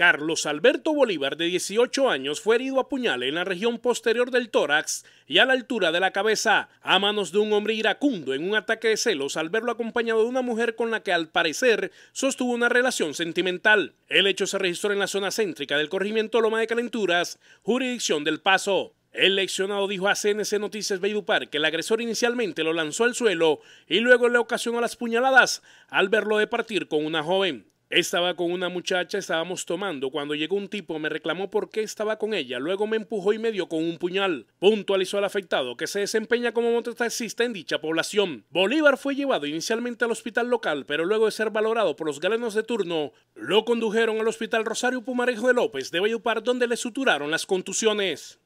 Carlos Alberto Bolívar, de 18 años, fue herido a puñal en la región posterior del tórax y a la altura de la cabeza, a manos de un hombre iracundo en un ataque de celos al verlo acompañado de una mujer con la que al parecer sostuvo una relación sentimental. El hecho se registró en la zona céntrica del corregimiento Loma de Calenturas, jurisdicción del Paso. El leccionado dijo a CNC Noticias Beidupar que el agresor inicialmente lo lanzó al suelo y luego le ocasionó las puñaladas al verlo partir con una joven. Estaba con una muchacha, estábamos tomando. Cuando llegó un tipo, me reclamó por qué estaba con ella. Luego me empujó y me dio con un puñal. Puntualizó al afectado, que se desempeña como mototaxista en dicha población. Bolívar fue llevado inicialmente al hospital local, pero luego de ser valorado por los galenos de turno, lo condujeron al hospital Rosario Pumarejo de López de Vallupar, donde le suturaron las contusiones.